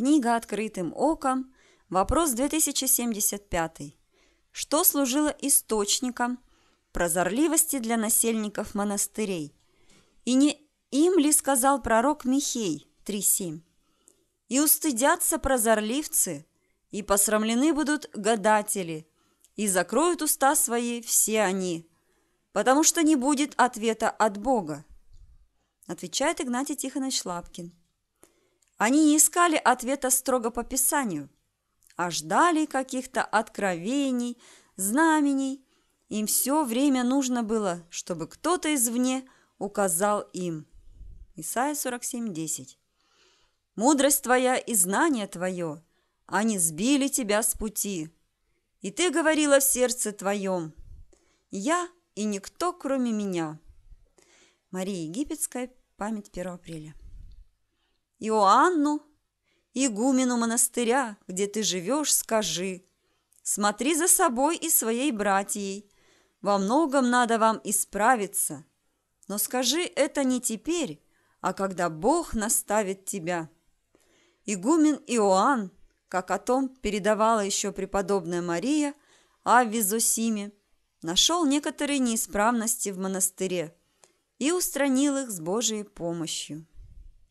Книга «Открытым оком», вопрос 2075. Что служило источником прозорливости для насельников монастырей? И не им ли сказал пророк Михей 3.7? И устыдятся прозорливцы, и посрамлены будут гадатели, и закроют уста свои все они, потому что не будет ответа от Бога, отвечает Игнатий Тихонович Лапкин. Они не искали ответа строго по Писанию, а ждали каких-то откровений, знамений. Им все время нужно было, чтобы кто-то извне указал им. Исайя 47:10. Мудрость твоя и знание твое, они сбили тебя с пути. И ты говорила в сердце твоем, я и никто, кроме меня. Мария Египетская, память 1 апреля. Иоанну, игумену монастыря, где ты живешь, скажи, смотри за собой и своей братьей, во многом надо вам исправиться, но скажи это не теперь, а когда Бог наставит тебя. Игумен Иоанн, как о том передавала еще преподобная Мария о Визосиме, нашел некоторые неисправности в монастыре и устранил их с Божьей помощью.